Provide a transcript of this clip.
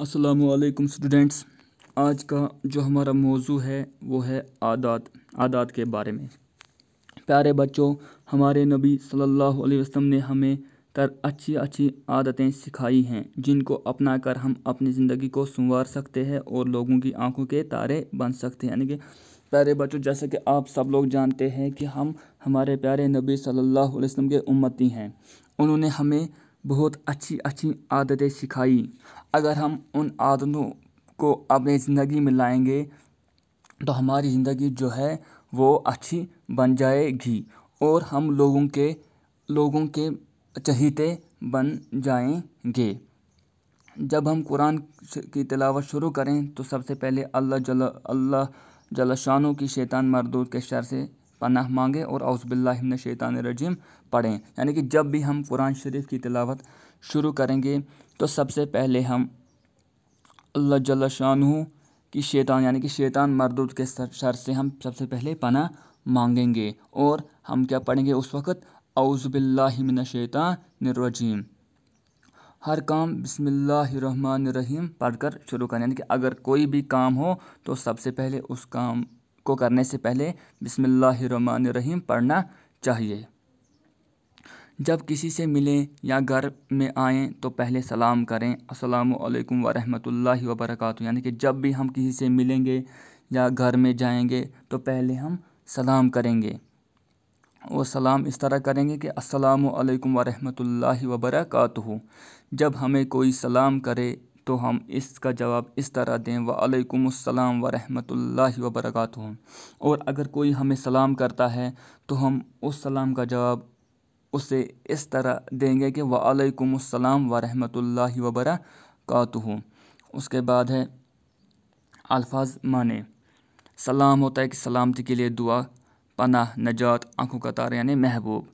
असलकुम स्टूडेंट्स आज का जो हमारा मौजू है वो है आदात आदात के बारे में प्यारे बच्चों हमारे नबी सल्लल्लाहु अलैहि वसल्लम ने हमें तर अच्छी अच्छी आदतें सिखाई हैं जिनको अपना कर हम अपनी ज़िंदगी को संवार सकते हैं और लोगों की आंखों के तारे बन सकते हैं यानी कि प्यारे बच्चों जैसे कि आप सब लोग जानते हैं कि हम हमारे प्यारे नबी सल्ला अलैहि के उम्मती हैं उन्होंने हमें बहुत अच्छी अच्छी आदतें सिखाई अगर हम उन आदतों को अपनी ज़िंदगी में लाएंगे तो हमारी ज़िंदगी जो है वो अच्छी बन जाएगी और हम लोगों के लोगों के चहीते बन जाएंगे जब हम कुरान की तिलावत शुरू करें तो सबसे पहले अल्लाह जल अल्लाह जलाशानों की शैतान मरदूद के शर से पनाह मांगें और अउसबिल्लामन शैतान रजीम पढ़ें यानी कि जब भी हम कुरान शरीफ की तिलावत शुरू करेंगे तो सबसे पहले हम अल्लाह जल्ला की शैतान यानी कि शैतान मरदूद के शर से हम सबसे पहले पना मांगेंगे और हम क्या पढ़ेंगे उस वक़्त अउज़बिल्लिमिन शैतान रजीम हर काम बिसमीम पढ़ कर शुरू करें यानी कि अगर कोई भी काम हो तो सबसे पहले उस काम को करने से पहले बिसमीम पढ़ना चाहिए जब किसी से मिलें या घर में आएँ तो पहले सलाम करें असलकम वरहमल वबरक यानी कि जब भी हम किसी से मिलेंगे या घर में जाएंगे तो पहले हम सलाम करेंगे वो सलाम इस तरह करेंगे कि असलकम वालेकुम वबरक़ जब हमें कोई सलाम करे तो हम इसका जवाब इस तरह दें वालेकुमसलाम वरहमतुल्लाहि वबरकातुहू और अगर कोई हमें सलाम करता है तो हम उस सलाम का जवाब उसे इस तरह देंगे कि वालेकुमसलाम वरहमतुल्लाहि वबरकातुहू उसके बाद है अल्फाज माने सलाम होता है कि सलामती के लिए दुआ पनाह नजात आंखों का तार यानी महबूब